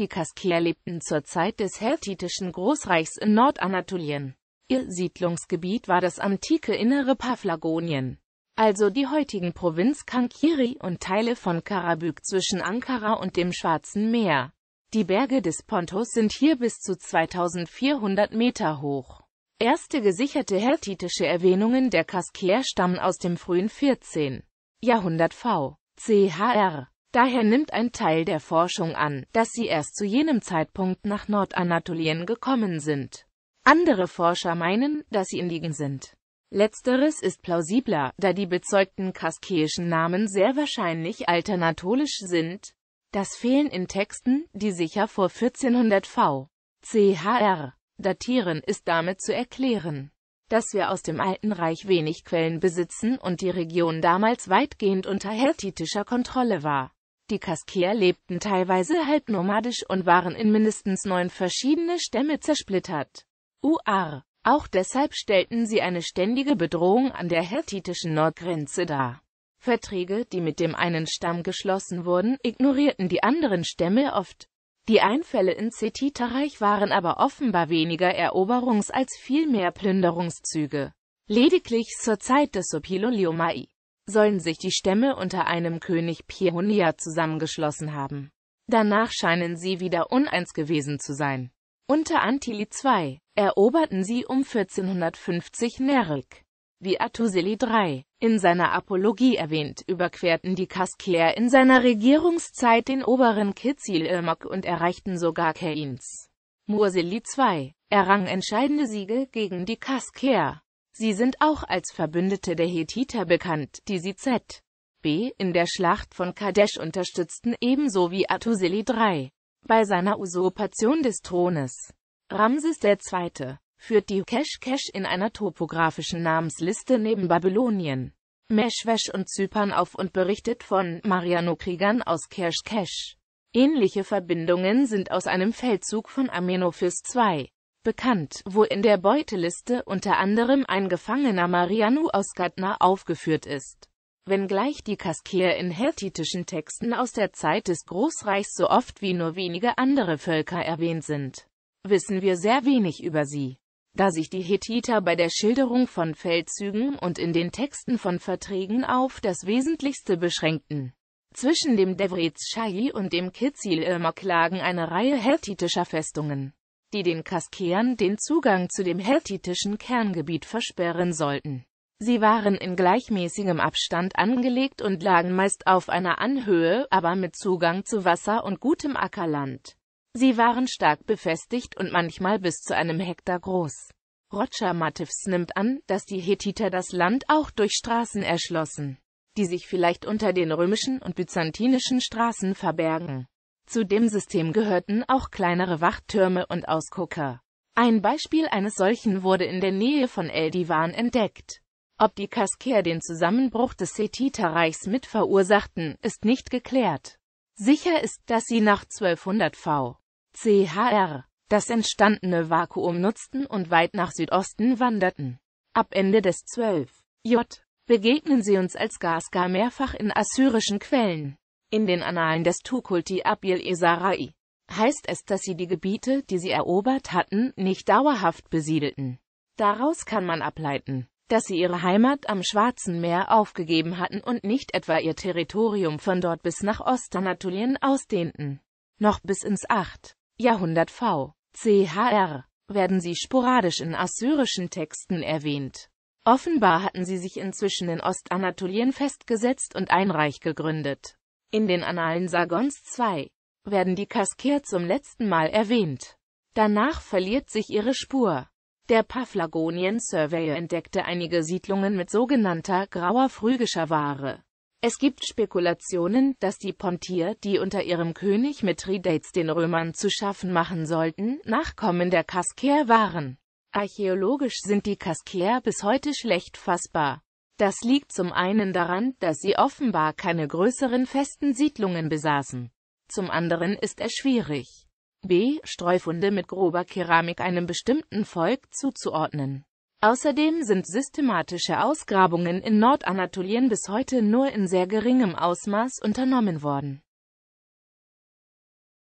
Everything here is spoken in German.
Die Kaskier lebten zur Zeit des Heltitischen Großreichs in Nordanatolien. Ihr Siedlungsgebiet war das antike innere Paphlagonien, also die heutigen Provinz Kankiri und Teile von Karabük zwischen Ankara und dem Schwarzen Meer. Die Berge des Pontos sind hier bis zu 2400 Meter hoch. Erste gesicherte heltitische Erwähnungen der Kaskier stammen aus dem frühen 14. Jahrhundert v. chr. Daher nimmt ein Teil der Forschung an, dass sie erst zu jenem Zeitpunkt nach Nordanatolien gekommen sind. Andere Forscher meinen, dass sie Indigen sind. Letzteres ist plausibler, da die bezeugten kaskischen Namen sehr wahrscheinlich alternatolisch sind. Das Fehlen in Texten, die sicher vor 1400 v. chr. datieren, ist damit zu erklären, dass wir aus dem Alten Reich wenig Quellen besitzen und die Region damals weitgehend unter hethitischer Kontrolle war. Die Kaskier lebten teilweise halbnomadisch und waren in mindestens neun verschiedene Stämme zersplittert. UR. Auch deshalb stellten sie eine ständige Bedrohung an der hethitischen Nordgrenze dar. Verträge, die mit dem einen Stamm geschlossen wurden, ignorierten die anderen Stämme oft. Die Einfälle ins Zetiterreich waren aber offenbar weniger Eroberungs- als vielmehr Plünderungszüge. Lediglich zur Zeit des Opiloliomai sollen sich die Stämme unter einem König Pihonia zusammengeschlossen haben. Danach scheinen sie wieder uneins gewesen zu sein. Unter Antili II eroberten sie um 1450 Nerik. Wie Atusili III in seiner Apologie erwähnt, überquerten die Kaskler in seiner Regierungszeit den oberen Kizil-Irmak und erreichten sogar Keynes. Mursili II errang entscheidende Siege gegen die Kaskler. Sie sind auch als Verbündete der Hethiter bekannt, die sie z. b. in der Schlacht von Kadesh unterstützten, ebenso wie Atusili III. Bei seiner Usurpation des Thrones Ramses II. führt die Kesh-Kesh in einer topografischen Namensliste neben Babylonien, Meschwesch und Zypern auf und berichtet von Mariano-Kriegern aus kesh Ähnliche Verbindungen sind aus einem Feldzug von Amenophis II bekannt, wo in der Beuteliste unter anderem ein Gefangener Mariano Oskatner aufgeführt ist. Wenngleich die Kaskier in hethitischen Texten aus der Zeit des Großreichs so oft wie nur wenige andere Völker erwähnt sind, wissen wir sehr wenig über sie. Da sich die Hethiter bei der Schilderung von Feldzügen und in den Texten von Verträgen auf das Wesentlichste beschränkten. Zwischen dem Devrez shai und dem Kizil-Irmer klagen eine Reihe hethitischer Festungen die den Kaskeren den Zugang zu dem hethitischen Kerngebiet versperren sollten. Sie waren in gleichmäßigem Abstand angelegt und lagen meist auf einer Anhöhe, aber mit Zugang zu Wasser und gutem Ackerland. Sie waren stark befestigt und manchmal bis zu einem Hektar groß. Roger Matifs nimmt an, dass die Hethiter das Land auch durch Straßen erschlossen, die sich vielleicht unter den römischen und byzantinischen Straßen verbergen. Zu dem System gehörten auch kleinere Wachtürme und Ausgucker. Ein Beispiel eines solchen wurde in der Nähe von Eldivan entdeckt. Ob die Kasker den Zusammenbruch des Setita-Reichs mit verursachten, ist nicht geklärt. Sicher ist, dass sie nach 1200 v. chr. das entstandene Vakuum nutzten und weit nach Südosten wanderten. Ab Ende des 12. J. begegnen sie uns als Gasgar mehrfach in assyrischen Quellen. In den Annalen des Tukulti Abil Esarai heißt es, dass sie die Gebiete, die sie erobert hatten, nicht dauerhaft besiedelten. Daraus kann man ableiten, dass sie ihre Heimat am Schwarzen Meer aufgegeben hatten und nicht etwa ihr Territorium von dort bis nach Ostanatolien ausdehnten. Noch bis ins 8. Jahrhundert v. chr. werden sie sporadisch in assyrischen Texten erwähnt. Offenbar hatten sie sich inzwischen in Ostanatolien festgesetzt und ein Reich gegründet. In den Annalen Sargons II werden die Kasker zum letzten Mal erwähnt. Danach verliert sich ihre Spur. Der Paphlagonian Surveyor entdeckte einige Siedlungen mit sogenannter grauer phrygischer Ware. Es gibt Spekulationen, dass die Pontier, die unter ihrem König Mithridates den Römern zu schaffen machen sollten, Nachkommen der Kasker waren. Archäologisch sind die Kasker bis heute schlecht fassbar. Das liegt zum einen daran, dass sie offenbar keine größeren festen Siedlungen besaßen. Zum anderen ist es schwierig, B. Streufunde mit grober Keramik einem bestimmten Volk zuzuordnen. Außerdem sind systematische Ausgrabungen in Nordanatolien bis heute nur in sehr geringem Ausmaß unternommen worden.